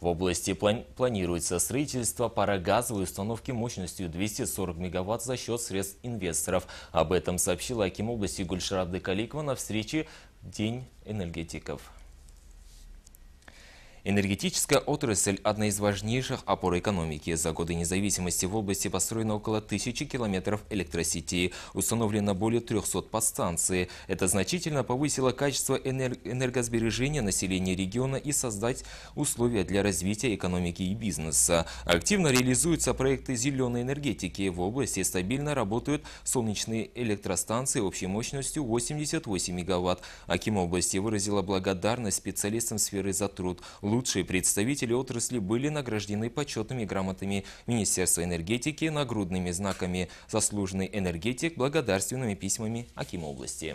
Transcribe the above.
В области плани планируется строительство парогазовой установки мощностью 240 мегаватт за счет средств инвесторов. Об этом сообщила Аким области Гульшара Декаликова на встрече «День энергетиков». Энергетическая отрасль – одна из важнейших опор экономики. За годы независимости в области построено около тысячи километров электросети, установлено более 300 подстанций. Это значительно повысило качество энергосбережения населения региона и создать условия для развития экономики и бизнеса. Активно реализуются проекты зеленой энергетики. В области стабильно работают солнечные электростанции общей мощностью 88 мегаватт. Аким области выразила благодарность специалистам сферы за труд – Лучшие представители отрасли были награждены почетными грамотами Министерства энергетики, нагрудными знаками «Заслуженный энергетик», благодарственными письмами Аким области.